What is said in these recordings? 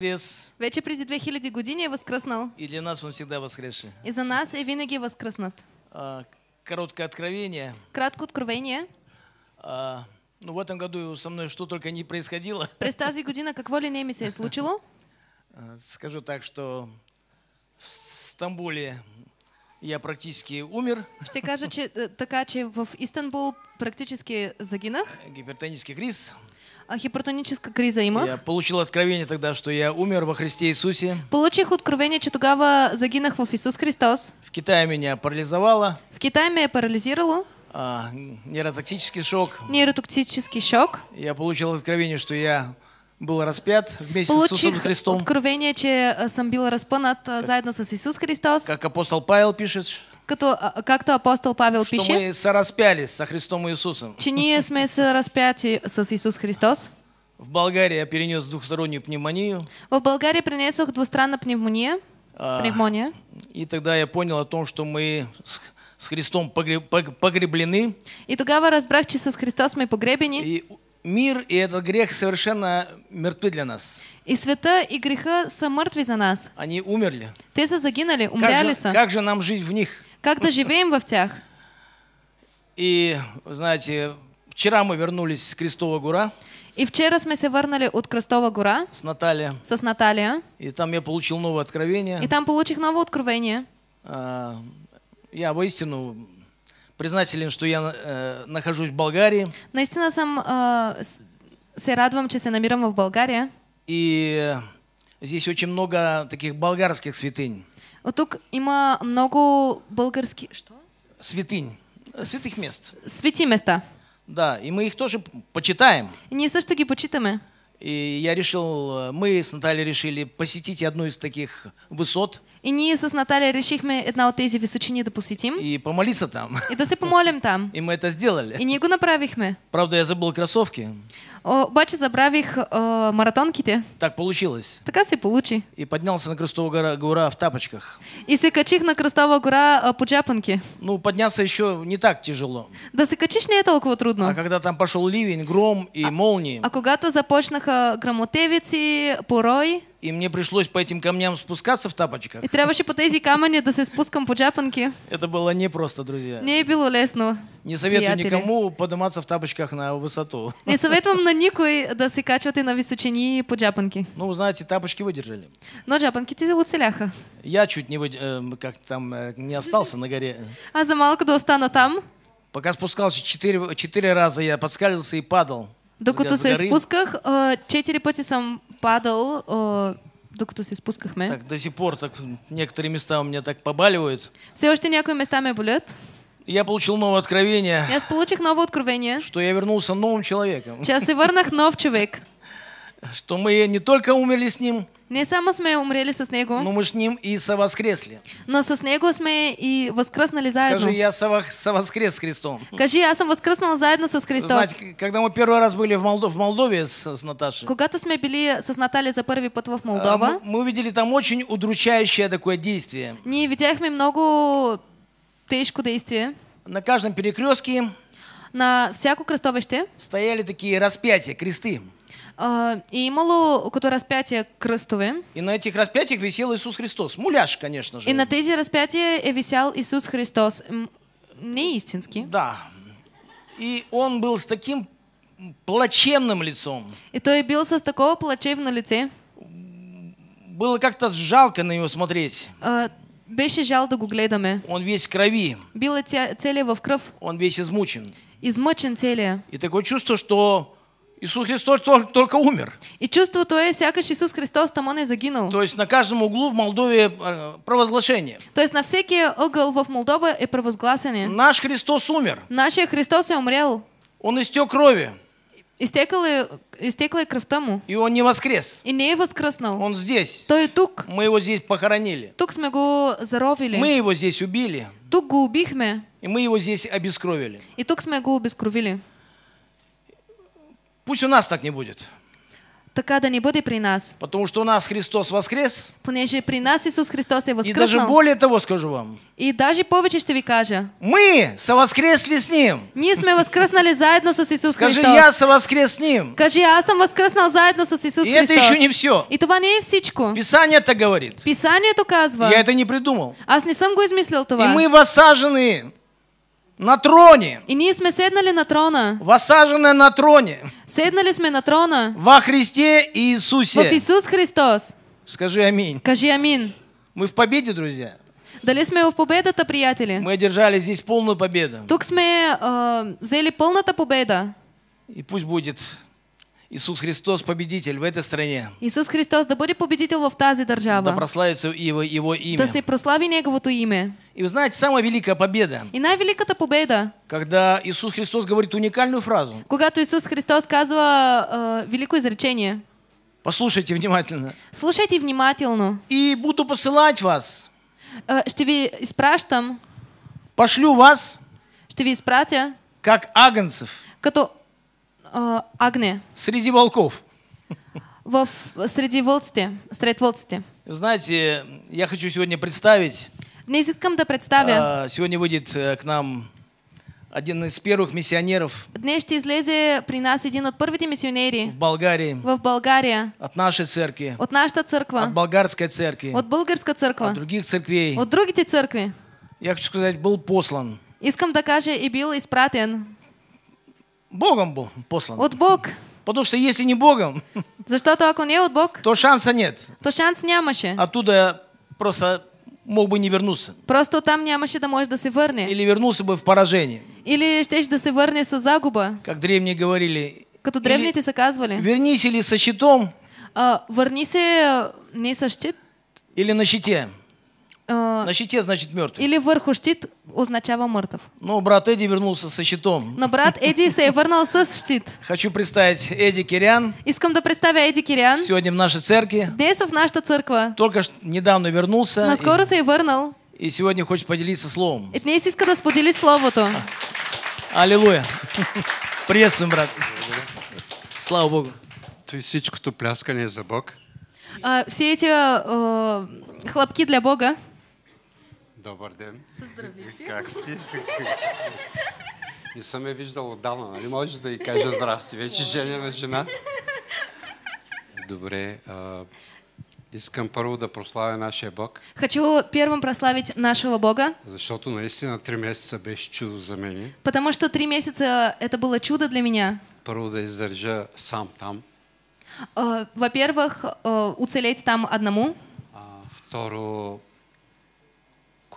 воскрес. Вече преди 2000 години е воскръснал. И для нас он всегда воскресший. И за нас е винаги воскръснат. А, короткое откровение. Кратко откровение. А, ну в этом году со мной что только не происходило. През тази година какво ли не ми се е случило? А, скажу так, что в Стамбуле я практически умер. Ще кажа, че э, така, че в Истанбул практически загинах. Гипертонический криз. А хипертоническая криза има? Я получил откровение тогда, что я умер во Христе Иисусе. Получих откровение, что тогава загинах в Иисус Христос. В Китае меня парализовало. В Китае меня парализировало. А, нейротоксический шок. Нейротоксический шок. Я получил откровение, что я был распят вместе Получих с Иисусом Христом. Получих откровение, че э, сам был распанат э, заедно с Иисус Христос. Как апостол Павел пишет. Как то а, апостол Павел что пише, мы сораспялись со Христом Иисусом. Че ние сме сораспяти со Иисус Христос. В Болгарии я перенес двухстороннюю пневмонию. В Болгарии принесох двустранную пневмония. А, пневмония. И тогда я понял о том, что мы с Христом погреблены. И тогда разбрах, че с Христос мы погребены. И мир и этот грех совершенно мертвы для нас. И света и греха са мертвы за нас. Они умерли. Ты са загинули, умерли как Как же нам жить в них? Как-то живем во втях. И, знаете, вчера мы вернулись с Крестового гора. И вчера мы се вернули от Крестового гора. С Наталья. Со с Наталья. И там я получил новое откровение. И там получил новое откровение. А, я воистину признателен, что я э, нахожусь в Болгарии. Наистина сам э, а, се радвам, че се намирам в Болгарии. И э, здесь очень много таких болгарских святынь. Вот тут има много болгарских Что? Святынь. Святых мест. Свети места. Да, и мы их тоже почитаем. Ние също ги почитаме. И я решил, мы с Натальей решили посетить одну из таких высот. И ние с Натальей решихме една от этих височини да И помолиться там. И да се помолим там. И мы это сделали. И ние направих мы. Правда, я забыл кроссовки. Бачи, забравих э, маратонките. Так получилось. Така се получи. И поднялся на Крестовую гора, гора в тапочках. И се качих на Крестовую гора э, по джапанке. Ну, подняться еще не так тяжело. Да се качиш не е толкова трудно. А когда там пошел ливень, гром и а, молнии. А когато започнаха грамотевици, порой. И мне пришлось по этим камням спускаться в тапочках. И трябваше по тези камъни да се спускам по джапанки. Это было непросто, друзья. Не е било лесно. Не советую приятелі. никому подниматься в тапочках на высоту. Не советую советуємо на ніку досикачувати на височині по джапанки. Ну, знаете, тапочки выдержали. Но джапанки ти уцеляха. Я чуть не, э, как там, э, не остался на горе. А за малку до остана там? Пока спускался, четыре, четыре раза я подскальзывался и падал. Докато се спусках, э, четыре пъти сам падал, э, докато се спускахме. Так, до сих пор так, некоторые места у меня так побаливают. Все още някои места ме болят. Я получил новое откровение. Я получил новое откровение. Что я вернулся новым человеком. Сейчас и върнах нов човек. Что мы не только умерли с ним. Не само сме умрели со него. Но мы с ним и совоскресли. Но со него сме и воскреснали заедно. Скажи, я совоскрес с Христом. Кажи, я сам воскреснул заедно со Христом. Знаете, когда мы первый раз были в, Молдов, в Молдове с, с Наташей. Когда-то мы были со Натальей за первый пот в а, Молдова. Мы, мы увидели там очень удручающее такое действие. Не видяхме много тежко действие. На каждом перекрестке на всякую кръстовище стояли такие распятия, кресты. Uh, и имало около распятия кръстове. И на этих распятиях висел Иисус Христос. Муляж, конечно же. И на тези распятия висел Иисус Христос. Не истинский. Да. И он был с таким плачевным лицом. И то и бился с такого плачевного лица. Было как-то жалко на него смотреть. А, Беше жал да го гледаме. Он весь в крови. Била целия в кръв. Он весь измучен. Измъчен целия. И такое чувство, что Иисус Христос только, только умер. И чувство то есть, сякаш Иисус Христос там он и загинул. То есть на каждом углу в Молдове а, провозглашение. То есть на всякий угол в Молдове и провозгласение. Наш Христос умер. Наш Христос и умрел. Он истек крови. Изтекла е, изтекла е кръвта И он не воскрес. И не воскреснул. Он здесь. То и тук. Мы его здесь похоронили. Тук сме го заровили. Мы его здесь убили. Тук го убихме. И мы его здесь обескровили. И тук сме го обескровили. Пусть у нас так не будет така да не бъде при нас. Потому что у нас Христос воскрес. Понеже при нас Иисус Христос е воскреснал. И даже более того скажу вам. И даже повече ще ви кажа. Мы совоскресли с Ним. Ние сме възкръснали заедно с Иисус, Скажи, Христос. Скажи, я совоскрес с Ним. Кажи, аз съм възкръснал заедно с Иисус, И Христос. И это еще не все. И това не е всичко. Писанието говорит. это казва. Я это не придумал. Аз не съм го измислил това. И мы воссажены на троне. И ние сме седнали на трона. Восажены на троне. Седнали сме на трона. Во Христе Иисусе. Во Иисус Христос. Скажи аминь. Кажи аминь. Мы в победе, друзья. Дали сме в победата, приятели. Мы одержали здесь полную победу. Тук сме э, а, взяли полната победа. И пусть будет Иисус Христос победитель в этой стране. Иисус Христос да будет победитель во тази держава. Да прославится его, его имя. Да се прослави Неговото имя. И вы знаете, самая великая победа. И най-великата победа. Когда Иисус Христос говорит уникальную фразу. Когато Иисус Христос казва э, а, великое изречение. Послушайте внимательно. Слушайте внимательно. И буду посылать вас. Э, ще ви изпращам. Пошлю вас. Что ви изпратя. Как агнцев. Като Э, Агне. Среди волков. Во, среди волцте, среди волцте. Знаете, я хочу сегодня представить. Не искам да представя. А, сегодня выйдет э, к нам один из первых миссионеров. Днес ще излезе при нас един от първите мисионери. В Болгарии. В Болгария. От нашей церкви. От нашата църква. От болгарской церкви. От българска църква. От других церквей. От другите църкви. Я хочу сказать, был послан. Искам да кажа и бил изпратен. Богом был послан. От Бог. Потому что если не Богом, Защото ако не от Бог, то шанса нет. То шанс нямаше. Оттуда просто мог бы не вернуться. Просто там нямаше да можеш да се върне. Или вернулся бы в поражение. Или щеш да се върне с загуба. Как древние говорили. Като древните са казвали. Вернись или со щитом. А, върни се а, не со щит. Или на щите. Э, На щите значит мертвый. Или вверху штит означало мертв. Ну брат Эдди вернулся со щитом. Но брат Эдди сей вернулся с штит. Хочу представить Эдди Кирян. Искам да представя Эдди Кирян. Сегодня в нашей церкви. Днес в наша церква. Только что недавно вернулся. На Наскоро сей вернул. И сегодня хочет поделиться словом. И днес иска да слово то. Аллилуйя. Приветствуем, брат. Слава Богу. То есть всичкото пляскание за Бог? А, все эти э, хлопки для Бога. Добър ден. Здравейте. Как сте? Не съм я виждал отдавна, нали? Може да й кажа здрасти. Вече женя на жена. Добре. А, искам първо да прославя нашия Бог. Хочу первым прославить нашего Бога. Защото наистина три месеца беше чудо за мен. Потому что три месяца это было чудо для меня. Първо да издържа сам там. А, во-первых, а, уцелеть там одному. второ,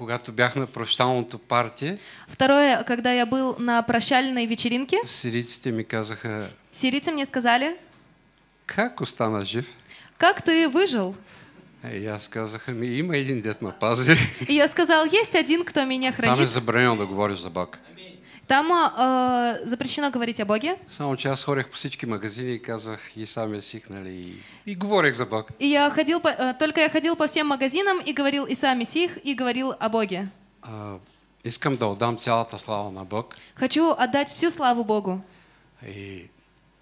когато бях на прощалното парти. Второе, когда я был на прощальной вечеринке. Сирийците ми казаха. Сирийцы мне сказали. Как остана жив? Как ты выжил? Я сказах, има един дед ме пази. Я сказал, есть один, кто меня хранит. Там е забранено да говориш за Бог. Там э, запрещено говорить о Боге. Само, че аз ходех по всички магазини и казах, и сам я сих, нали, и, и говорех за Бог. И я ходил, по, э, только я ходил по всем магазинам и говорил и сам сих, и говорил о Боге. Э, искам да отдам цялата слава на Бог. Хочу отдать всю славу Богу. И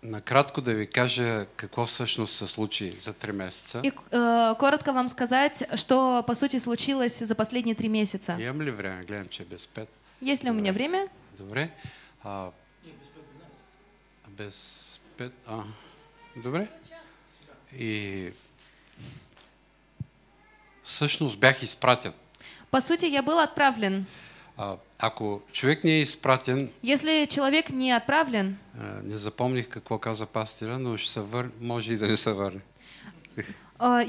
накратко да ви кажа какво всъщност се случи за три месеца. И э, коротко вам сказать, что по сути случилось за последние три месяца. Имам ли время? Глянем, че без пет. Есть ли у меня время? Добре. А, без пет. А, добре. И всъщност бях изпратен. По сути, я был отправлен. А, ако човек не е изпратен, Если човек не е отправлен, не запомних какво каза пастира, но ще се вър... може и да не се върне.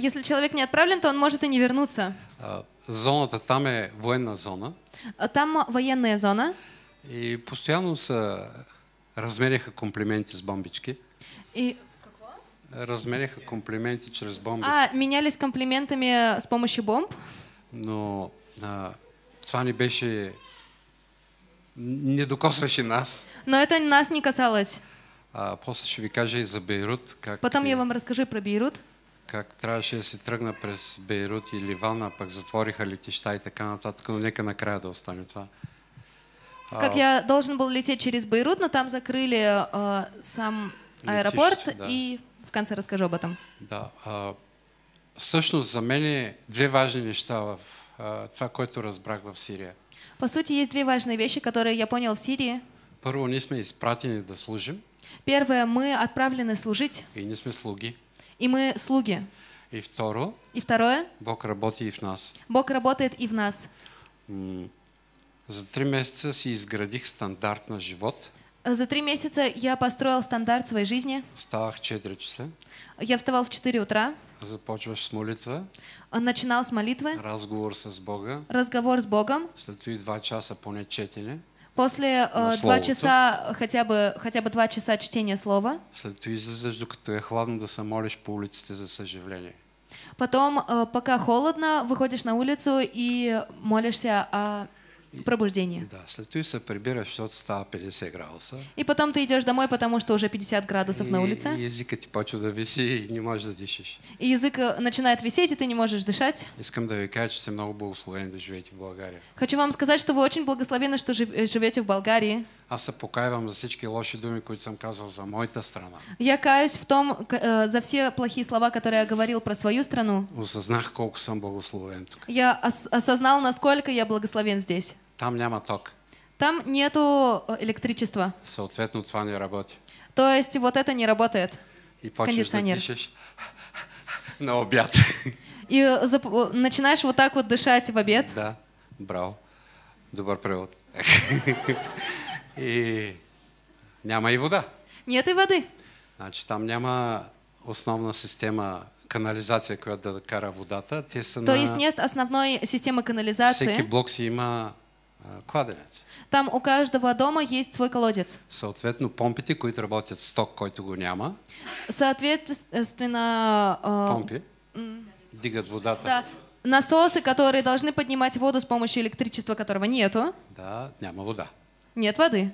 если человек не отправлен, то он может и не вернуться. А, зоната там е военна зона. там военная зона. И постоянно се размеряха комплименти с бомбички. И какво? Разменяха комплименти чрез бомби. А, меняли с комплиментами с помощи бомб? Но а, това не беше... Не докосваше нас. Но это нас не касалось. А, после ще ви кажа и за Бейрут. Как... Потом я вам разкажу про Бейрут. Как трябваше да се тръгна през Бейрут и Ливана, пък затвориха летища и така нататък, но нека накрая да остане това. Как а. я должен был лететь через Бейрут, но там закрыли э, сам аэропорт да. и в конце расскажу об этом. Да. А, всъщност за мен две важные, неща в а, това, което разбрах в Сирии. По сути, есть две важные вещи, которые я понял в Сирии. Първо, ние сме изпратени да служим. Первое, мы отправлены служить. И не сме слуги. И мы слуги. И второе. И второе. Бог работает и в нас. Бог работает и в нас. За три месяца си изградих стандарт на живот. За три месяца я построил стандарт своей жизни. Вставах в 4 часа. Я вставал в 4 утра. Започваш с молитва. Начинал с молитвы. Разговор с Бога. Разговор с Богом. След и 2 часа поне четене. После э, два часа, хотя бы, хотя бы два часа чтения слова. След и излизаш, докато е хладно, да се молиш по улиците за съживление. Потом, э, пока холодно, выходишь на улицу и молишься о пробуждение. Да, слетуйся, прибираешь, что от 150 градусов. И потом ты идешь домой, потому что уже 50 градусов и, на улице. И язык эти почуда висит, и не можешь дышать. И язык э, начинает висеть, и ты не можешь дышать. Искам да кажу, что много благословен, да живете в Болгарии. Хочу вам сказать, что вы очень благословены, что э, живете в Болгарии аз се покаявам за всички лоши думи, които съм казал за моята страна. Я каюсь в том за все плохие слова, которые я говорил про свою страну. Осъзнах колко съм благословен тук. Я ос осознал, насколько я благословен здесь. Там няма ток. Там нету э, электричества. Соответственно, това не работи. То есть вот это не работает. И кондиционер. Да на обед. И э, зап... Э, начинаешь вот так вот дышать в обед. Да, брал. Добрый привод. И няма і вода. Нет и воды. Значит, там няма основна система канализация, която да кара водата. Те са То есть на... нет основной системы канализации. Всеки блок си има а, кладенец. Там у каждого дома есть свой колодец. Соответственно, помпите, които работят сток, който го няма. Соответственно... Э, Помпи. Дигат водата. Да. Насосы, которые должны поднимать воду с помощью электричества, которого нету. Да, няма вода. Нет воды.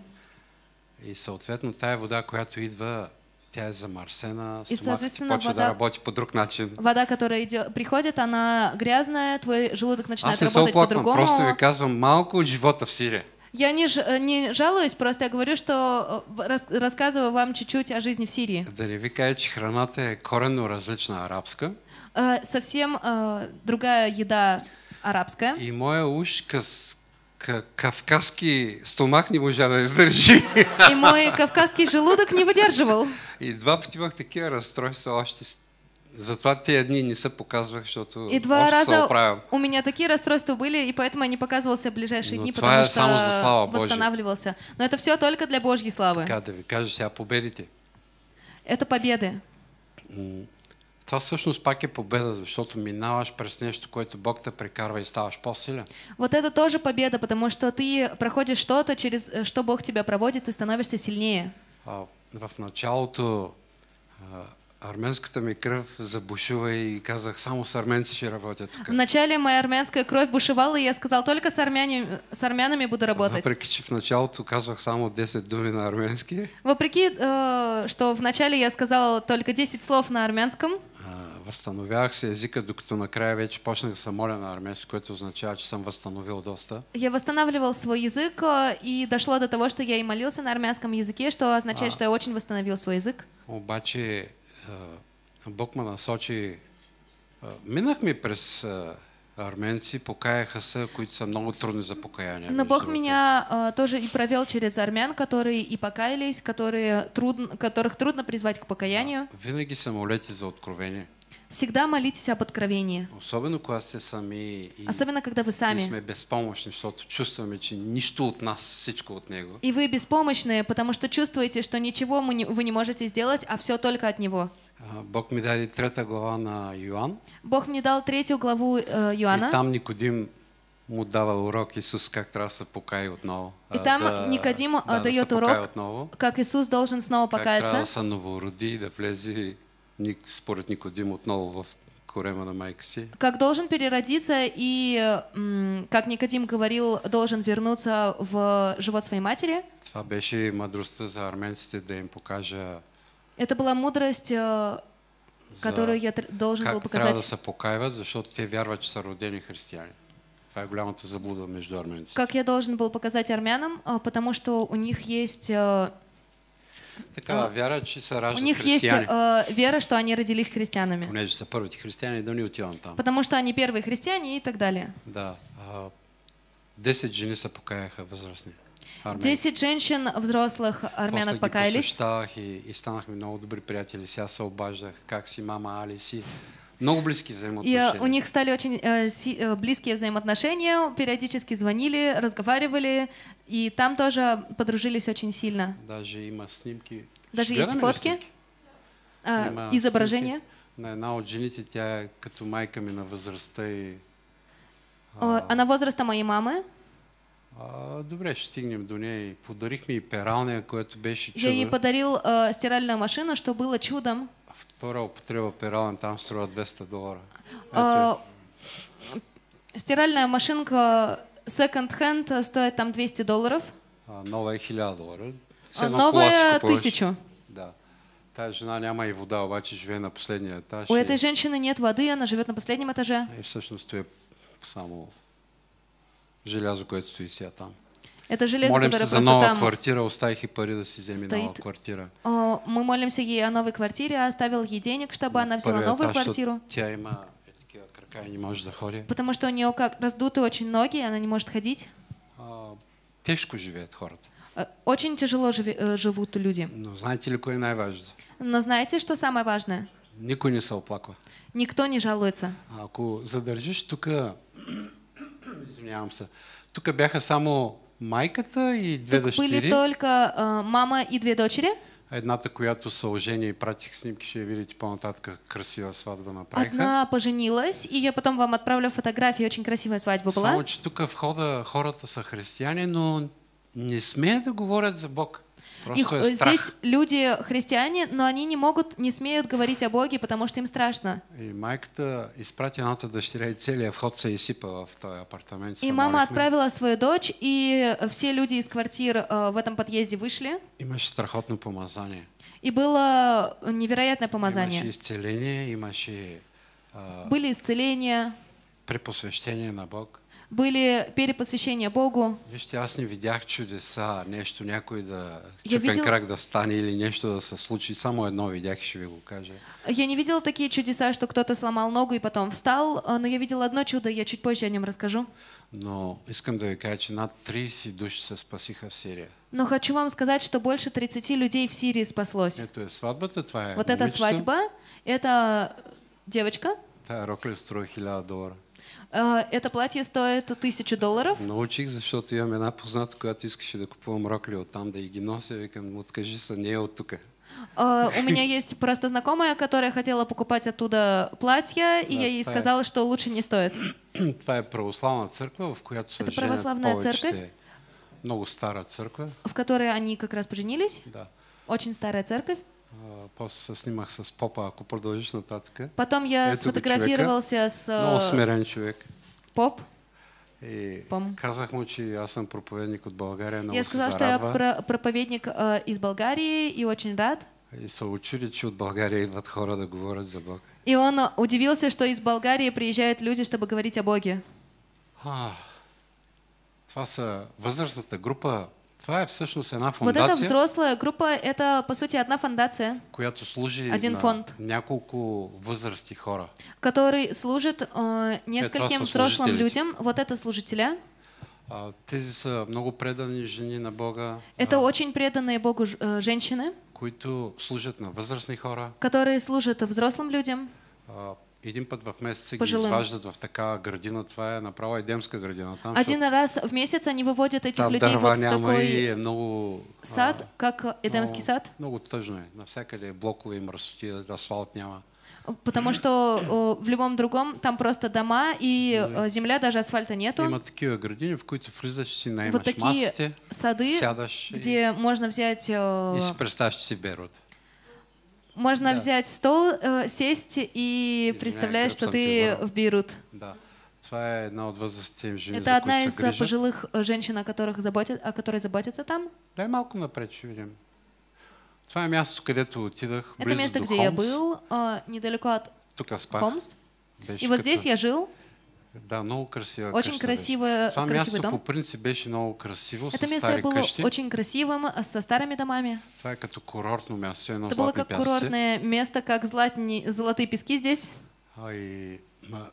И соответственно та вода, която идва, тя е замарсена. и, соответственно, почва вода, да работи по друг начин. Вода, которая идет, приходит, она грязная, твой желудок начинает работать по-другому. Просто ви казвам малко от живота в Сирия. Я не, ж, не жалуюсь, просто я говорю, что э, рас, рассказываю вам чуть-чуть о жизни в Сирии. Да не ви кажа, че храната е коренно различна арабска. Э, совсем э, другая еда арабская. И моя уж къс, кавказский стомак не можа да издържи. И мой кавказский желудок не выдерживал. И два пъти имах такива разстройства още. Затова тези дни не се показвах, что и два раза У меня такие расстройства были, и поэтому я не показывался в ближайшие Но ну, дни, потому е что само за слава восстанавливался. Но это все только для Божьей славы. Така да ви кажа сега победите. Это победы. Това всъщност пак е победа, защото минаваш през нещо, което Бог те прекарва и ставаш по-силен. Вот это тоже победа, потому что ты проходишь что-то, через э, что Бог тебя проводит, и становишься сильнее. А, в началото а, арменската ми кръв забушува и казах, само с арменци ще работя тук. Вначале моя армянская кровь бушевала, и я сказал, только с, армяне, с армянами буду работать. Въпреки, че в началото казвах само 10 думи на армянски. Вопреки, э, что вначале я сказал только 10 слов на армянском възстановявах си езика, докато накрая вече почнах да се моля на армейски, което означава, че съм възстановил доста. Я восстанавливал свой язык а, и дошло до того, что я и молился на армянском языке, что означает, а, что я очень восстановил свой язык. Обаче а, Бог ме насочи. А, Минахме през арменци, покаяха се, които са много трудни за покаяние. Но Бог меня а, тоже и провел через армян, которые и покаялись, которые труд, которых трудно призвать к покаянию. А, винаги са молети за откровение. Всегда молитесь об откровении. Особенно, когда вы сами. Особенно, когда вы сами. мы беспомощны, что чувствуем, что ничто от нас, всичко от Него. И вы беспомощные, потому что чувствуете, что ничего вы не можете сделать, а все только от Него. А, Бог мне дал третью главу на э, Иоанн. Бог мне дал третью главу Иоанна. И там Никодим ему давал урок Иисус как трябва да се покая отново. И а, там да, Никодим а, да, дает урок, отново, как Иисус должен снова покаяться. Как трябва да се новороди, да влезе според Никодим, отново в корема на майка си. Как должен переродиться и, как Никодим говорил, должен вернуться в живот своей матери. Това беше мъдростта за арменците да им покажа это была мудрость, э, которую я должен был показать. Как да покаиват, защото те вярват, че са родени християни. Това е голямата заблуда между армянците. Как я должен был показать армянам, э, потому что у них есть э, Такава вяра, че се раждат У них есть э, вера, что они родились христианами. Понеже са първите християни, да не отивам там. Потому что они первые христиане и так далее. Да. А, Десет жени се покаяха възрастни. Десять женщин взрослых армянок покаялись. После ги и, и станахме много добри приятели. Сега се обаждах, как си, мама, Али, си. Много близкие взаимоотношения. И э, у них стали очень э, си, э, близкие взаимоотношения, периодически звонили, разговаривали, и там тоже подружились очень сильно. Даже има снимки. Даже Ще есть фотки, а, изображения. На една от жените, тя е като майка ми на възрастта и... А... Она а возраста моей мамы. А, добре, ще стигнем до нея. Подарих ми и пералния, което беше чудо. Я ей подарил э, а, стиральную машину, что было чудом. Втора употреба перален, там струва 200 доллара. А, стиральная машинка Секонд-хенд э, стоит там 200 долларов. А новая 1000 долларов. А новая тысячу. Да. Та жена не имеет вода, обаче живет на последнем этаже. У и... этой женщины нет воды, она живет на последнем этаже. И всъщност е само желязо, което стои сега там. Это железо, Молим за новую там... квартиру, оставь и пари да си вземи стоит... новая квартира. мы молимся ей о новой квартире, оставил ей денег, чтобы она взяла а новую квартиру. Тя има Пока не можешь заходить. Потому что у нее как раздуты очень ноги, она не может ходить. А, тяжко живет город. Э, очень тяжело живи, э, живут люди. Но ну, знаете ли, кое наиважно? Но знаете, что самое важное? Никто не соплаква. Никто не жалуется. Ако задържиш только. извинявам Только тук бяха само майката и две дочери. дъщери. Были только э, мама и две дочери. Едната, която се ожени и пратих снимки, ще я видите по-нататък красива сватба направиха. Одна поженилась, и я потом вам отправлю фотографии, очень красивая свадьба была. Само, че тук в хода хората са християни, но не смеят да говорят за Бог. Их, э, страх. Здесь люди христиане, но они не могут, не смеют говорить о Боге, потому что им страшно. И майката изпратената дъщеря и целият вход се изсипа в този апартамент. И мама отправила свою дочь, и э, все люди из квартир э, в этом подъезде вышли. Имаше страхотно помазание. И было невероятное помазание. Имаше исцеление, имаше... Э, Были исцеления. Препосвящение на Бог были перепосвящения Богу. Вижте, аз не видях чудеса, нечто някой да чупен видел... крак да стане или нечто да се случи. Само едно видях и ще ви го кажа. Я не видела такие чудеса, что кто-то сломал ногу и потом встал, а, но я видела одно чудо, я чуть позже о нем расскажу. Но искам да ви кажа, че над 30 души се спасиха в Сирия. Но хочу вам сказать, что больше 30 людей в Сирии спаслось. Это свадьба свадьбата, това Вот эта свадьба, это девочка. Та рокля строй 1000 долларов. А, это платье стоит тысячу долларов. Научих, защото имам една позната, която искаше да купувам рокли от там да и ги нося. Викам, откажи се, не е от тук. А, у меня есть просто знакомая, которая хотела покупать оттуда платья, и я ей сказала, что лучше не стоит. Това е православна църква, в която се Это православная церковь. Много старая церковь. В которой они как раз поженились. Да. Очень старая церковь снимах с попа, ако продължиш нататък. Потом я Ето сфотографировался с... Много а, смирен човек. Поп. И Пом. казах му, че аз съм проповедник от България, много Я сказал, что я проповедник э, из Болгарии и очень рад. И се учили, че от България идват хора да говорят за Бог. И он а, удивился, что из Болгарии приезжают люди, чтобы говорить о Боге. А, това са възрастната група Това е всъщност една фундация. Вот эта взрослая группа это по сути одна фундация. Която служи Один на фонд. няколко възрасти хора. Который служит э, нескольким взрослым людям. Вот это служителя. А, тези са много предани жени на Бога. Это а, очень преданные Богу э, женщины. Които служат на възрастни хора. Которые служат взрослым людям. А, Един път в месеца Пожилым. ги изваждат в такава градина, това е направо Едемска градина. Там, Один защото... раз в месяц они выводят этих там людей вот в такой и е много, а, сад, а, как Едемский много, сад. Много тъжно е. Навсякъде блокове и мръсоти, асфалт няма. Потому что в любом другом там просто дома и земля, даже асфальта нету. Има такие градини, в които влизаш, си наймаш вот такие масти, сады, сядаш, где и, можно взять... И си представишь себе рот можно да. взять стол, э, сесть и представляешь, что ты в Бейрут. Да. Это одна из пожилых э, женщин, о, которых заботят, о которой заботятся там. Дай малку напрячь, видим. Это место, где я был, а, недалеко от Хомс. И вот здесь я жил. Да, много красиво. Очень конечно, красивое, Сам красивый място, дом. по принцип, беше много красиво, Это место было кашти. очень красивым, а, со старыми домами. Това е като курортно Это было как пясти. курортное место, как златни, золотые пески здесь. И,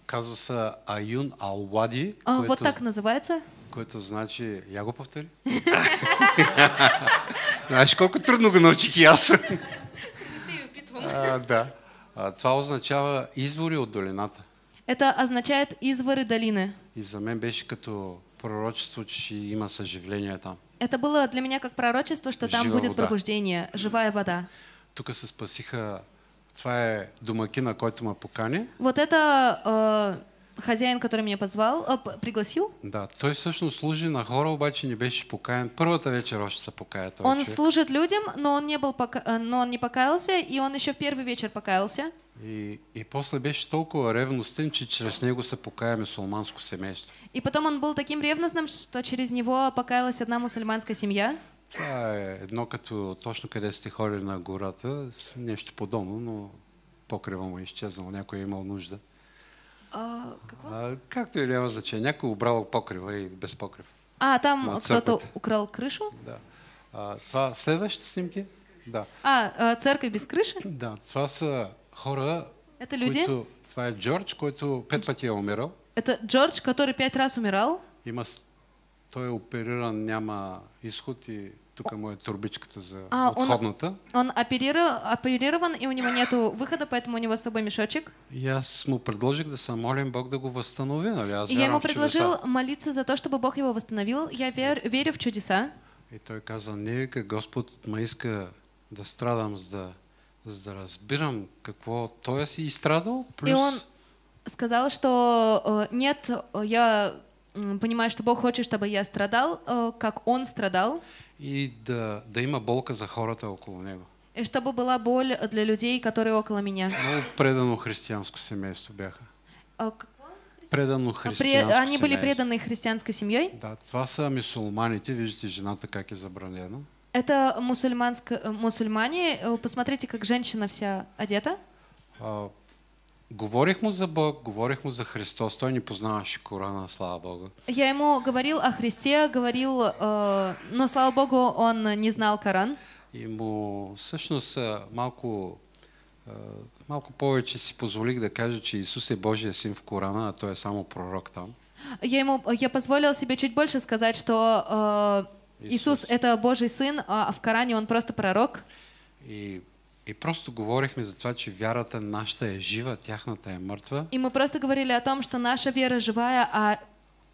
казва Аюн Аллади. А, вот так называется? Кое-то значит Я его повтори? Знаеш сколько трудно го научих и а, да. Это а, това извори от долината. Это означает извары долины. И за меня беше като пророчество, че има съживление там. Это было для меня как пророчество, что там Жива будет вода. пробуждение, живая вода. Тук се спасиха, това е домакина, който ме покани. Вот это э, хозяин, который меня позвал, э, пригласил. Да, той всъщност служи на хора, обаче не беше покаян. Първата вечер още се покая той Он човек. служит людям, но он, не был пока... но он не покаялся, и он еще в первый вечер покаялся. И, и после беше толкова ревностен, че чрез него се покая мусулманско семейство. И потом он был таким ревностным, что через него покаялась одна мусульманская семья. Това е едно като точно къде сте хори на гората, нещо подобно, но покрива му е изчезнал, някой е имал нужда. А, какво? А, както и няма значение, някой е обрал покрива и без покрив. А, там кто-то украл крышу? Да. А, това следващите снимки? Да. А, а, църква без крыши? Да, това са хора, это люди? Които, Джордж, который пять раз умирал. Это Джордж, который пять раз умирал. Има, той оперирован, опериран, няма изход и тук му е турбичката за а, отходната. Он, он оперира, оперирован и у него нету выхода, поэтому у него с собой мешочек. И аз му предложих да се молим Бог да го възстанови, нали? Аз и я ему предложил молиться за то, чтобы Бог его восстановил. Я вер, верю в чудеса. И той каза, не, Господ ме иска да страдам, за да за да разбирам какво той си изстрадал. Плюс... И он сказал, что э, нет, я понимаю, что Бог хочет, чтобы я страдал, э, как он страдал. И да, да има болка за хората около него. И чтобы была боль для людей, которые около меня. Ну, предано християнское семейство бяха. А предано а християнско Они были преданы христианской семьей? Да, това са мусульманите, видите, жената как е забранена. Это мусульманск... Э, мусульмане. Э, посмотрите, как женщина вся одета. А, говорих му за Бог, говорих му за Христос. Той не познаваше Корана, слава Богу. Я ему говорил о Христе, говорил, э, но, слава Богу, он не знал Коран. И му всъщност а, малко а, Малко повече си позволих да кажа, че Исус е Божия син в Корана, а той е само пророк там. Я, ему, я позволил себе чуть больше сказать, что э, Иисус — это Божий Сын, а, а в Коране Он просто пророк. И и просто говорихме за това, че вярата наша, е жива, тяхната е мъртва. И мы просто говорили о том, что наша вера живая, а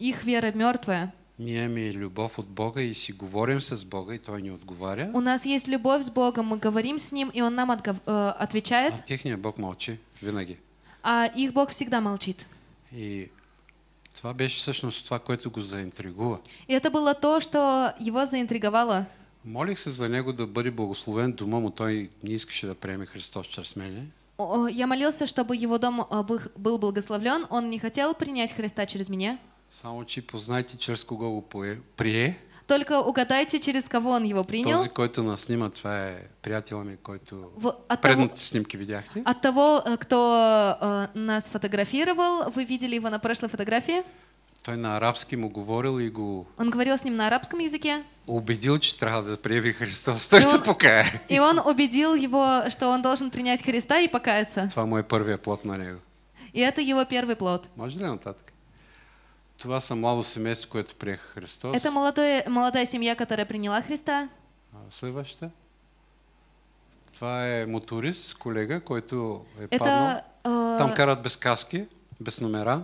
их вера мертвая. Ние имаме любов от Бога и си говорим с Бога и Той ни отговаря. У нас есть любовь с Богом, мы говорим с Ним, и Он нам отгов... Э, отвечает. А техния Бог мълчи винаги. А их Бог всегда молчит. И Това беше всъщност това, което го заинтригува. И это было то, что его заинтриговало. Молих се за него да бъде благословен дома му. Той не искаше да приеме Христос чрез мене. Я молился, чтобы его дом а, был благословлен. Он не хотел принять Христа через меня. Само, че познайте чрез кого го прие. Только угадайте, через кого он его принял. Този, който нас снима, това е приятела ми, който в, от предните того, снимки видяхте. От того, а, кто э, нас фотографировал, вы видели его на прошлой фотографии. Той на арабски му говорил и го... Он говорил с ним на арабском языке. Убедил, че трябва да приеме Христос. Той се покая. И он убедил его, что он должен принять Христа и покаяться. Това му е първия плод на него. И это его первый плод. Можно ли нататък? Това са младо семейство, което приеха Христос. Это молодое, молодая семья, которая приняла Христа. Е, е следващата. Това е моторист, колега, който е Это, паднал. Там карат без каски, без номера,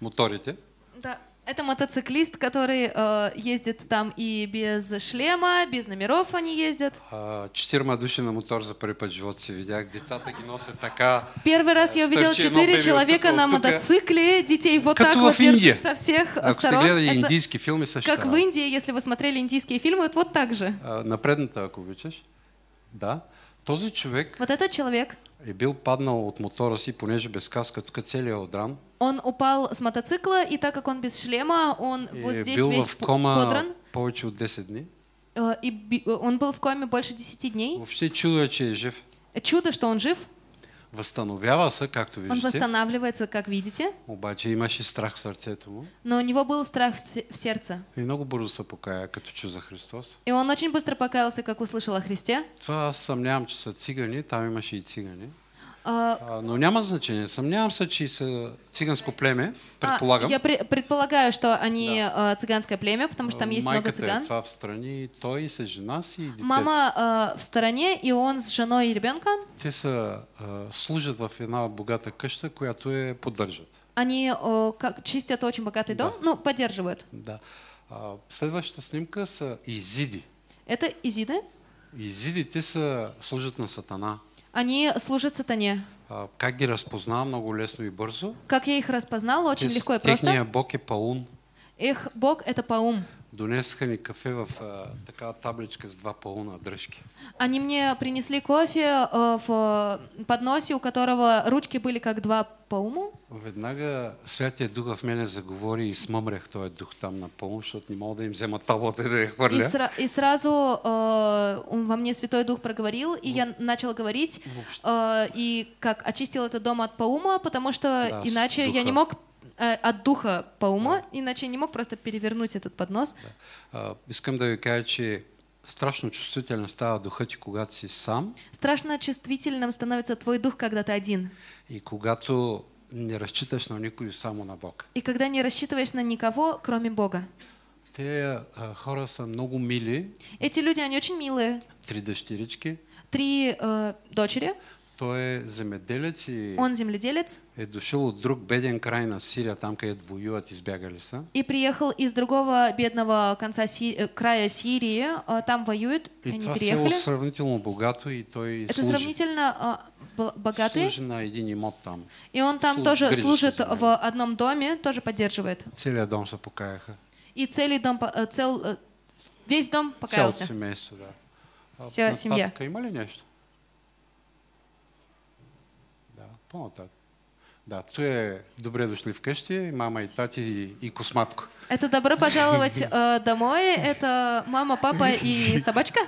моторите. Да. Это мотоциклист, который э, ездит там и без шлема, без номеров они ездят. А, Четырма души на мотор за първи път в живота си видях. ги носят така. Первый раз э, я увидел четыре человека на мотоцикле, детей вот так вот со всех а, сторон. Как глядали Это... индийские фильмы, Как в Индии, если вы смотрели индийские фильмы, вот, вот так же. А, на Напредната, ако обичаш. Да. Този человек? Вот этот человек и бил паднал от мотора си, понеже без каска тук целият е Он упал с мотоцикла, и так как он без шлема, он и вот здесь бил весь в кома подран. повече от 10 дни. Э, и он был в коме больше 10 дней. Вообще чудо, че е жив. Чудо, что он жив. Възстановява как то видите. Он восстанавливается, как видите. Обаче имаше страх в сердце му. Но у него был страх в сердце. И много бързо се покая, като чу за Христос. И он очень быстро покаялся, как услышал о Христе. Това аз съмнявам, че са цигани, там имаше и цигани. А, а, но няма значение. Съмнявам се, че са циганско племе, предполагам. А, я пре предполагаю, что они да. А, цыганское племя, потому что там есть Майката много цыган. Майката е в страни, той с жена си и дете. Мама а, в стороне, и он с женой и ребенком. Те са, а, служат в една богата къща, която е поддържат. Они а, как, чистят очень богатый дом, да. ну, поддерживают. Да. А, следващата снимка са изиди. Это изиды? Изиди, те са, служат на сатана. Они служат сатане. А, как я распознал много лесно и бързо? Как я их распознал? Очень легко и просто. Техния Бог и паун. Их Бог это паум. Донесха ни кафе в а, такава табличка с два пълна дръжки. Они мне принесли кофе а, в а, подносе, у которого ручки были как два по уму. Веднага Святия Дух в мене заговори и смъмрех този дух там напълно, защото не мога да им взема талота и да я хвърля. И, сра и сразу э, во мне Святой Дух проговорил, и я начал говорить, э, и как очистил этот дом от поума, потому что да, иначе духа. я не мог Э, от духа по уму, иначе не мог просто перевернуть этот поднос. Да. Э, искам да ви кажа, че страшно чувствительно става духа ти, когато си сам. Страшно чувствительным становится твой дух, когда ты один. И когато не рассчитываешь на никого, само на Бог. И когда не рассчитываешь на никого, кроме Бога. Те а, хора са много мили. Эти люди, они очень милые. Три дъщерички. Три э, дочери. Той земеделец и Он земледелец. И дошъл от друг беден край на Сирия, там където воюват, избягали са. И приехал из другого бедного конца Си... края Сирии, а, там воюют, и они това приехали. село сравнительно богато и той Это служи, сравнительно а, богатый. служи на един имот там. И он там Служ... тоже служит в одном доме, тоже поддерживает. Целый дом се покаяха. И целый дом, э, цел, э, весь дом Цялото покаялся. семейство, да. А Вся семья. нататък Има По-нататък. Да, то е добре дошли вкъщи, мама и тати и, и косматко. Это добро пожаловать э, домой. Это мама, папа и собачка?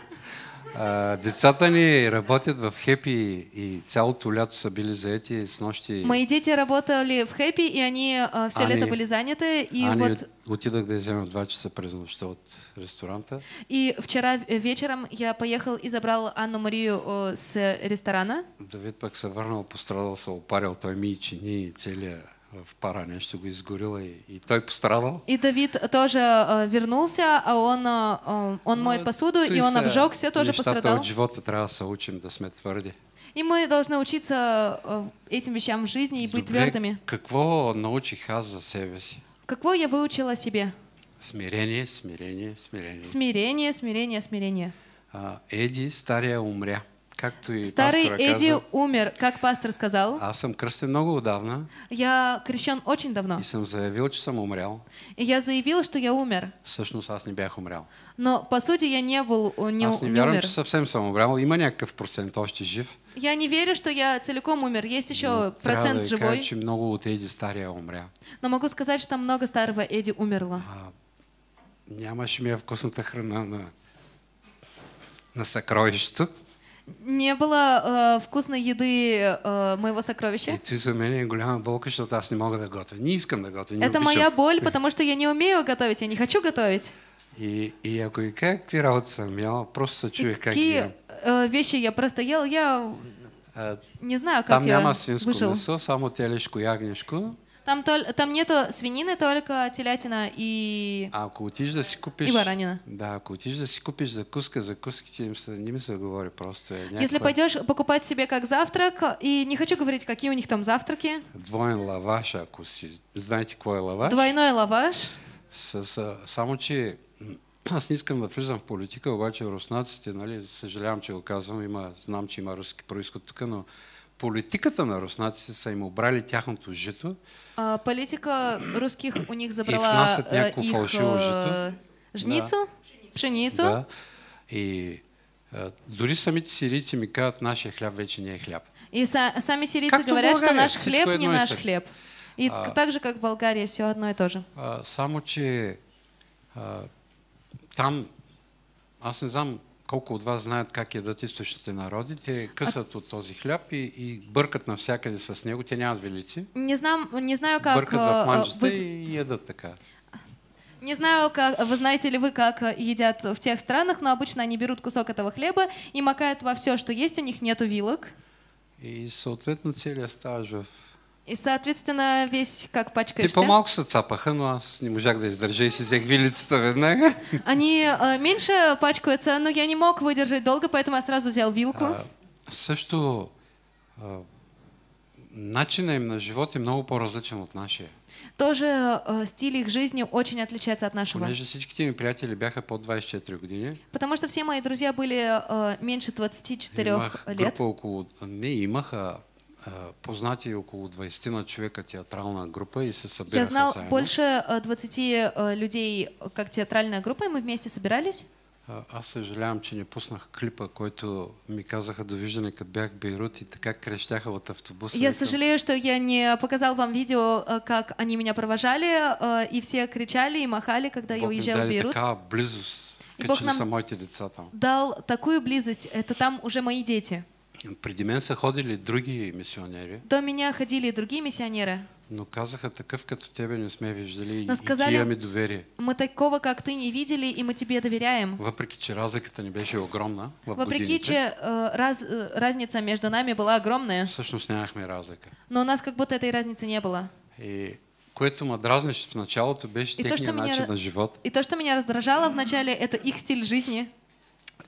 А, децата ни работят в Хепи и цялото лято са били заети с нощи. Мои дети работали в Хепи и они а, все Ани, лето были заняты. И Ани вот... отидах да взема 2 часа през нощта от ресторанта. И вчера вечером я поехал и забрал Анну Марию о, с ресторана. Давид пък се върнал, пострадал, се опарил. Той ми и чини целия в паране, все изгорело, и той пострадал. И Давид тоже э, вернулся, а он, э, э он моет ну, посуду, и он э, обжегся, тоже пострадал. от живота трябва да се учим да сме твърди. И мы должны учиться э, этим вещам в жизни и быть Добре, твердыми. Какво научих аз за себе Какво я выучила себе? Смирение, смирение, смирение. Смирение, смирение, смирение. А, еди стария умря. Както и Старый Эдди каза, умер, как пастор сказал. А сам крестил много давно. Я крещен очень давно. И съм заявил, что сам умрял. И я заявил, что я умер. Всъщност аз не бях умрял. Но по сути я не был э, не, аз не, не вярвам, умер. че съвсем съм умрял. Има някакъв процент още жив. Я не верю, что я целиком умер. Есть еще Но ну, процент да живой. Кажа, че много от Еди стария умря. Но могу сказать, что много старого Эдди умерло. А, нямаше ми е вкусната храна на, на съкровището. Не было э, вкусной еды э, моего сокровища. И за меня голяма болка, что аз не мога да готвя. Не искам да Не Это обичам. моя боль, потому что я не умею готовить, я не хочу готовить. И, и ако и какви работи съм ял, просто чуя как я. Э, вещи я просто ел, я э, не знаю, как Там я няма свинско выжил. мясо, само телешко, ягнешко. Там, тол- там нету свинины, только телятина и... А ако отиш да си купиш... И баранина. Да, ако отиш да си купиш закуска, закуски им са, не ми се говори просто. Е, някаква... Если пойдешь покупать себе как завтрак, и не хочу говорить, какие у них там завтраки. Двоен лаваш, ако си... Знаете, какво е лаваш? Двойной лаваш. С, с, само, че аз не искам да влизам в политика, обаче руснаците, нали, съжалявам, че го казвам, има, знам, че има руски происход тук, но политиката на руснаците са им обрали тяхното жито. А, политика руских у них забрала и внасят някакво их, фалшиво жито. Жницо? Да. Пшеницо? Да. И а, дори самите сирийци ми казват, нашия хляб вече не е хляб. И са, сами сирийци Както говорят, България, че наш хлеб не е наш хлеб. И а, так же, как в България, все одно и то же. А, само, че а, там, аз не знам, колко от вас знаят как ядат източните народи, те късат а... от този хляб и, и бъркат навсякъде с него, те нямат велици. Не, знам, не знаю как... Бъркат в а, а, манжета вы... и ядат така. Не знаю, как, а, вы знаете ли вы, как едят в тех странах, но обычно они берут кусок этого хлеба и макают во все, что есть, у них нету вилок. И, соответственно, цель стаж и, соответственно, весь как пачкаешься. Типа малко се цапаха, но с ним уже да издържа и си взех вилицата веднага. Они э, меньше пачкаются, но я не мог выдержать долго, поэтому я сразу взял вилку. А, също а, начинът им на живот е много по-различен от нашия. Тоже э, стиль их жизни очень отличается от нашего. Понеже всичките ми приятели бяха по 24 години. Потому что все мои друзья были э, меньше 24 имах лет. Группа около... Не имаха Э, познатие около 20 на человека театральная группа, и се Я знал заедно. больше 20 э, э, людей как театральная группа, и мы вместе собирались. Аз съжалявам, че не пуснах клипа, който ми казаха довиждане, като бях в Бейрут и така крещяха от автобуса. Я сожалею, что я не показал вам видео, как они меня провожали, и все кричали и махали, когда Бог я уезжал в Бейрут. такая близость, и Бог нам дал такую близость, это там уже мои дети. Преди мен ходили другие миссионеры. До меня ходили и другие миссионеры. Но казаха такъв като тебе не сме виждали Но сказали, и имаме доверие. Мы такого, как ты, не видели, и мы тебе доверяем. Въпреки, че разликата не беше огромна в Въпреки, годините, че э, раз, э, разница между нами была огромная. Всъщност нямахме разлика. Но у нас как будто этой разницы не было. И което ме дразнеше в началото беше и техния то, начин меня, на живот. И то, что меня раздражало в начале, это их стиль жизни.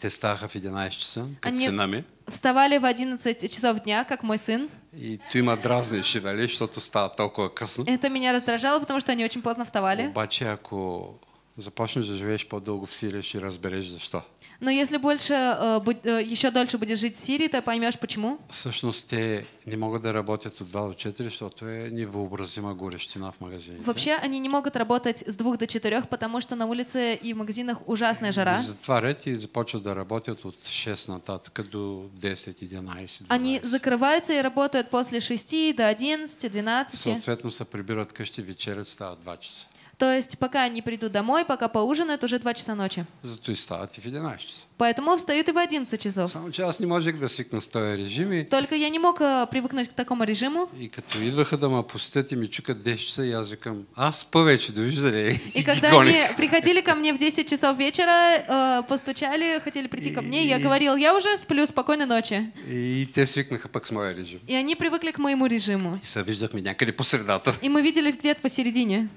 Те ставаха в 11 часа, като Они... сина вставали в 11 часов дня, как мой сын. И тüm adraznișile și totul stava толкова късно. Это меня раздражало, потому что они очень поздно вставали. Обаче, ако започнеш да подолгу по-дълго в Сирия, ще разбереш защо. Но если больше, э, э, еще дольше будешь жить в Сирии, то поймешь почему. Всъщност те не могут да работать от 2 до 4, защото е невообразима горещина в магазине. Вообще они не могут работать с 2 до 4, потому что на улице и в магазинах ужасная жара. Затварят и започват да работят от 6 нататък до 10, 11, 12. Они закрываются и работают после 6 до 11, 12. Соответственно, се прибират къщи, вечерят, ставят 2 часа. То есть пока они придут домой, пока поужинают, уже 2 часа ночи. Зато и встать в 11. Поэтому встают и в 11 часов. Само че не можех да свикна с този режиме. Только я не мог э, привыкнуть к такому режиму. И когда идваха да ме пустят и ми чукат 10 часа, и аз аз повече, довижда ли? И когда они приходили ко мне в 10 часов вечера, э, постучали, хотели прийти ко мне, я говорил, я уже сплю, спокойной ночи. И те свикнаха пак с моя режим. И они привыкли к моему режиму. И се виждахме някъде по средата. И мы виделись где-то посередине.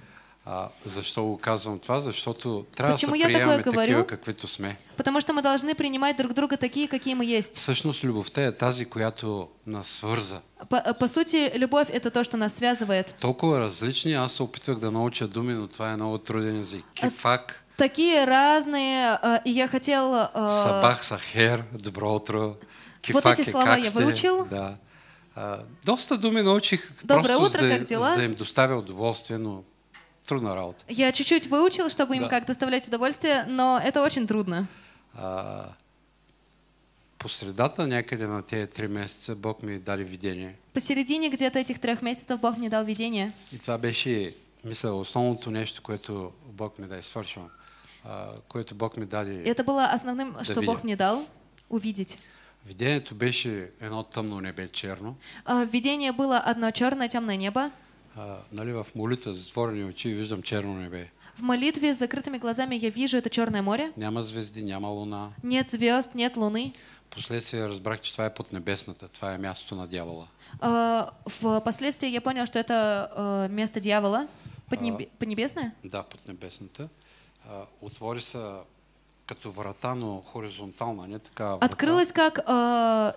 А, защо го казвам това? Защото трябва Почему да се приемаме такива, говорю? каквито сме. Потому что мы должны принимать друг друга такие, какие мы есть. Всъщност любовта е тази, която нас свърза. По, по сути, любовь это то, что нас связывает. Толкова различни, аз се опитвах да науча думи, но това е много труден език. Кефак. Такие разные, и я хотел... Сабах, сахер, добро утро. Кефак вот эти е слова я выучил. Да. Доста думи научих Доброе просто утро, за, как дела? за да им доставя удоволствие, но трудно работать. Я чуть-чуть выучил, чтобы им да. как доставлять удовольствие, но это очень трудно. А, по средата някъде на тези три месеца Бог мне дали видение. Посередине где-то этих трех месяцев Бог мне дал видение. И това беше, мисля, основното нещо, което Бог ми даде, свършвам, а, което Бог мне даде Это было основным, да что видя. Бог мне дал увидеть. Видение Видението беше едно тъмно небе, черно. А, видение было одно черное, темное небо. А, нали, в молитва с затворени очи виждам черно небе. В молитве с закрытыми глазами я вижу это Черное море. Няма звезди, няма луна. Нет звезд, нет луны. Впоследствии разбрах, че това е поднебесната, това е на дьявола. Uh, а, впоследствии я понял, что это uh, место дьявола. Поднеб... Uh, поднебесное? Да, поднебесната. Отвори се като врата, но хоризонтална, не така врата. Открылась как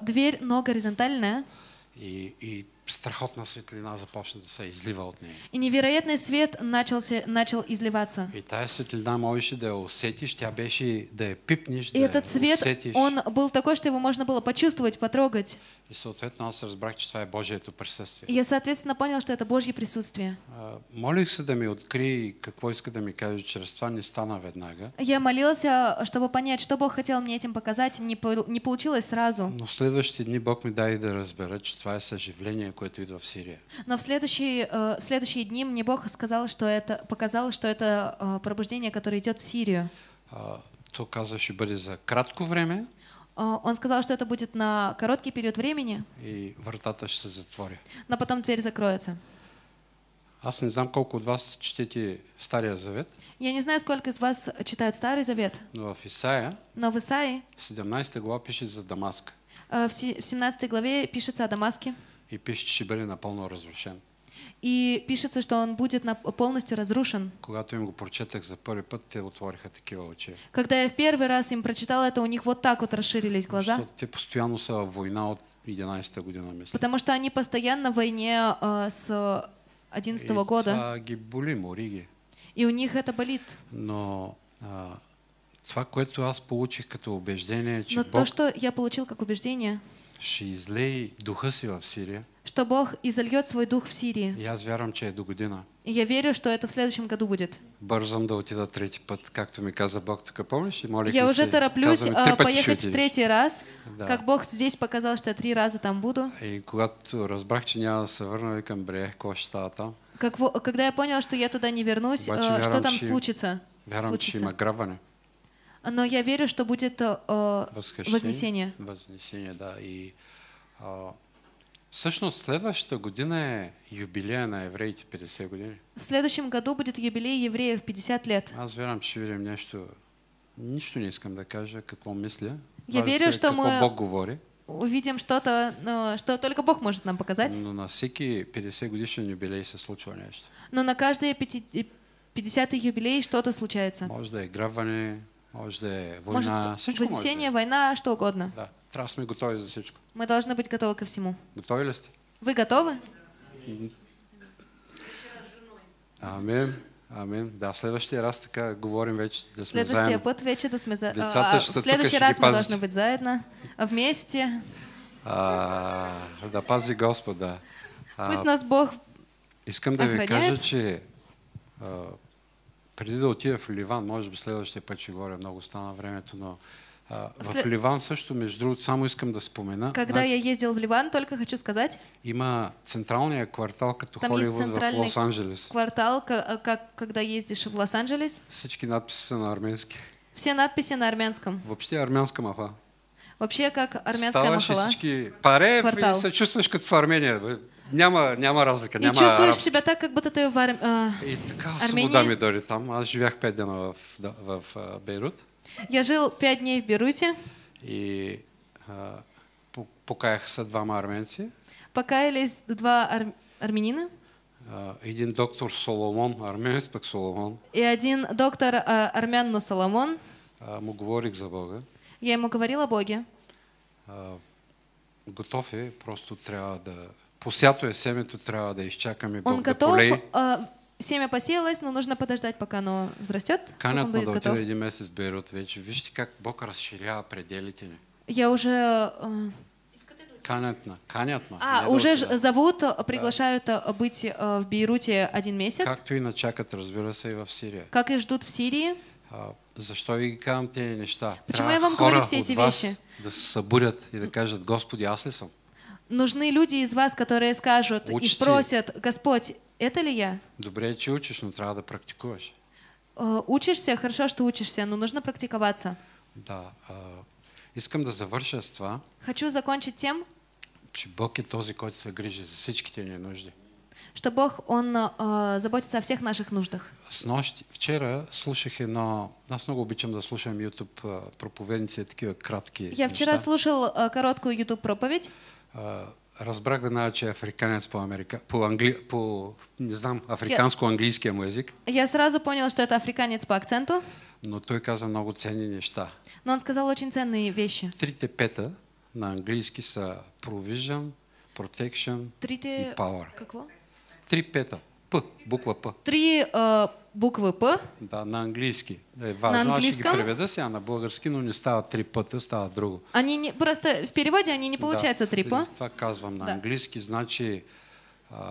дверь, но горизонтальная. И, и страхотна светлина започна да се излива от нея. И невероятный свет начал, се, начал изливаться. И тая светлина можеше да я усетиш, тя беше да я пипнеш, да И этот свет, усетиш. он был такой, что его можно было почувствовать, потрогать. И соответственно аз разбрах, че това е Божието присъствие. И я соответственно понял, что это Божье присутствие. А, молих се да ми откри какво иска да ми каже чрез това, не стана веднага. Я молился, а, чтобы понять, что Бог хотел мне этим показать, не, по, не получилось сразу. Но следващите дни Бог ми дай да разбера, че това е съживление, какой-то вид во всерьез. Но в следующие, э, в следующие дни мне Бог сказал, что это, показал, что это э, пробуждение, которое идет в Сирию. А, то каза ще бъде за кратко време. Э, он сказал, что это будет на короткий период времени. И врата, ще се Но потом дверь закроется. Аз не знам колко от вас четете Стария Завет. Я не знаю, сколько из вас читают Старый Завет. Но в Исаия, Но в Исаии, 17 глава пише за Дамаск. В 17 главе пишется о Дамаске. И пишет Щебелина полно разрушен. И пишется, что он будет полностью разрушен. Когато им го прочетах за първи път, те отвориха такива очи. Когда я в первый раз им прочитал это, у них вот так вот расширились глаза. Защото те постоянно са война от 11-та година, мисля. Потому что они постоянно в войне а, с 11 -го года. Това ги боли, мори И у них это болит. Но а, това, което аз получих като убеждение, че Но Бог... то, что я получил как убеждение ще излее духа си в Сирия. Что Бог изольет свой дух в Сирии. Я с вером че до година. И я верю, что это в следующем году будет. Бързам да отида трети път, както ми каза Бог, тук помнишь? И я уже тороплюсь казвам, uh, поехать в третий раз, да. как Бог здесь показал, что я три раза там буду. И когато разбрах, че няма да се върна, викам, брех, какво ще става там? Как, когда я понял, что я туда не вернусь, Обаче, uh, вярвам, что там случится? Вярвам, случится. че има грабване но я верю, что будет э, Вознесение. Вознесение, да. И э, всъщност следващата година е юбилея на евреите 50 години. В следующем году будет юбилей евреев 50 лет. Аз вярвам, че видим нещо. Нищо не искам да кажа какво мисля. Я верю, е, что мы Бог говори. увидим что-то, ну, что только Бог может нам показать. Но на всякий 50-годишний юбилей се случва нечто. Но на каждый 50-й юбилей что-то случается. Может да е грабване, Може да война, Может, всичко вознесение, война, что угодно. Да, трябва да сме за всичко. Мы должны быть готовы ко всему. Готовы ли сте? Вы готовы? Амин. Амин. Да, следующий раз така говорим вече да сме Следващия заедно. път вече да сме заедно. А, Децата ще в следващий раз мы должны быть заедно, а, вместе. А, да пази Господа. А, Пусть нас Бог Искам да охраняет. ви кажа, че а, преди да отида в Ливан, може би следващия път ще говоря, много стана времето, но а, в Ливан също, между другото, само искам да спомена. Когда знаете, я ездил в Ливан, только хочу сказать. Има централния квартал като Там Холивуд в Лос-Анджелес. квартал, а, как, когда ездишь в Лос-Анджелес. Всички надписи са на армейски. Все надписи на армянском. Вообще армянска маха. Вообще как армянская Ставаш махала. Ставаш всички паре, квартал. се чувствуешь как в Армении няма, няма разлика. Няма и чувствуваш себя так, как будто ты в Ар... А, и така Армения? свобода ми дори там. Аз живях 5 дена в, в, в а, Бейрут. Я жил 5 дней в Бейруте. И а, покаяха се двама арменци. Покаялись два ар... арменина а, Един доктор Соломон, армянец пък Соломон. И един доктор а, армян, но Соломон. А, му говорих за Бога. Я ему говорила о Боге. А, готов е, просто трябва да Посято е семето, трябва да изчакаме до, да готов, полей. семя посеялось, но нужно подождать, пока оно взрастет. Канят на да отида един месец в Бейрут вече. Вижте как Бог разширява пределите ни. Я уже... Канят на. Канят на. А, не уже да зовут, приглашают да. быть в Бейруте один месяц. Както и начакат, разбира се, и в Сирия. Как и ждут в Сирии. А, Защо ви казвам тези неща? Почему Трябва я вам говорю все эти вещи? Да се събурят и да кажат, Господи, аз ли съм? нужны люди из вас, которые скажут Учите. и спросят, Господь, это ли я? Добре, че учиш, но трябва практикуешь. Э, учишься, хорошо, что учишься, но нужно практиковаться. Да. Э, искам да завърша с това. Хочу закончить тем, че Бог е този, който се грижи за всичките ни нужди. Что Бог, Он э, заботится о всех наших нуждах. С нощ, вчера слушах едно... Аз много обичам да слушам YouTube э, проповедници, такива кратки Я вчера неща. слушал э, короткую YouTube проповедь. разбрах веднага, че е африканец по, америка... по, англи... по не знам, африканско-английския му език. Я сразу понял, че е африканец по акценту. Но той каза много ценни неща. Но он сказал очень ценные вещи. Трите пета на английски са provision, protection Трите... и power. Какво? Три пета. П, буква П. Три э, буквы П. Да, на английский. Э, важно, на английском. Аз ще ги преведа на български, но не стало три П, пъта, стало друго. Они не, просто в переводе они не получается да. три П. Това казвам на да. английски, значи э,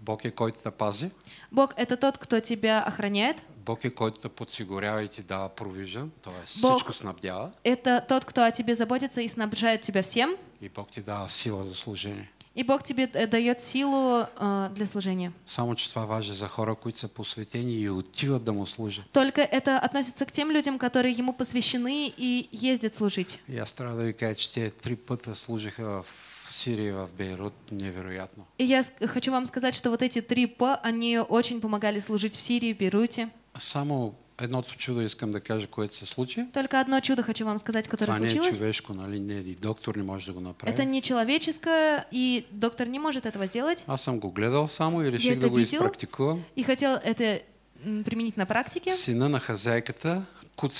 Бог е който те пази. Бог это тот, кто тебя охраняет. Бог е който те подсигурява и ти дава provision, т.е. всичко снабдява. Это тот, кто о тебе заботится и снабжает тебя всем. И Бог ти дава сила за служение. И Бог тебе э, дает силу э, для служения. Само че това важи за хора, които са посветени и отиват да му служат. Только это относится к тем людям, которые ему посвящены и ездят служить. Я страдаю, когда да ви кажа, че те три пъта служиха в Сирии, в Бейрут, невероятно. И я хочу вам сказать, что вот эти три П, они очень помогали служить в Сирии, в Бейруте. Само едното чудо искам да кажа, което се случи. Только одно чудо хочу вам сказать, которое случилось. Това не е човешко, нали? Не, и доктор не може да го направи. Это не человеческое, и доктор не может этого сделать. Аз съм го гледал само и реших да го изпрактикувам. И хотел это применить на практике. Сина на хозяйката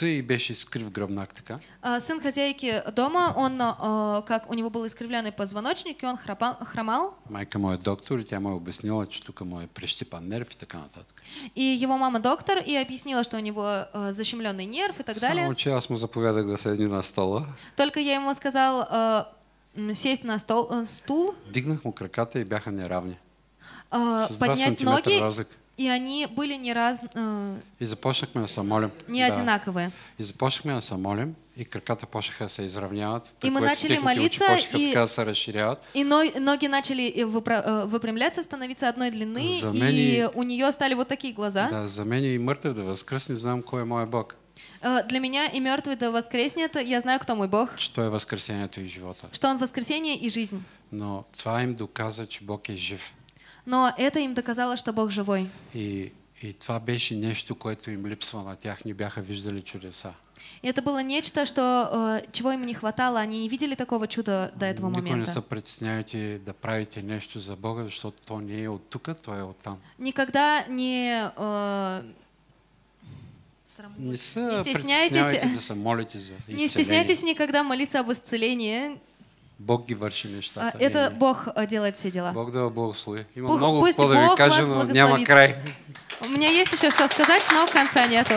и беше скрив гръбнак, така? Сын хозяйки дома, он, а, как у него был искривленный позвоночник, и он храпал, хромал. Майка моя, доктор, и тя му е обяснила, че тук му е прещипан нерв и така нататък. И его мама доктор, и объяснила, что у него а, защемленный нерв и так далее. Само, че аз му заповядах да седни на стола. Только я ему сказал а, сесть на стол, э, стул. Дигнах му краката и бяха неравни. С 2 поднять ноги, разлика. И они были не раз... Э, и започнахме да се молим. Не да. одинаковые. И започнахме да се молим. И краката почнаха да се изравняват. И мы начали молиться. И, се разширяват. и ноги начали э, э, выпрямляться, становиться одной длины. За и, и у нее стали вот такие глаза. Да, за мен и мертвый да воскресне, знам кой е мой Бог. Э, для меня и мертвый да воскреснет, я знаю, кто мой Бог. Что е воскресението и живота. Что он воскресение и жизнь. Но това им доказа, че Бог е жив. Но это им доказало, что Бог живой. И, и това беше нещо, което им липсва на тях, не бяха виждали чудеса. И это было нечто, что, э, чего им не хватало, они не видели такого чуда до этого Никого момента. не се притесняйте да правите нечто за Бога, что то не е от тук, то е от там. Никогда не... Э, не, не стесняйтесь, да се за не стесняйтесь никогда молиться об исцелении, Бог ги върши нещата. А, это Бог а, делает все дела. Бог да Бог слуги. Има Бог, много какво да ви кажа, но край. У меня есть еще что сказать, но конца нету.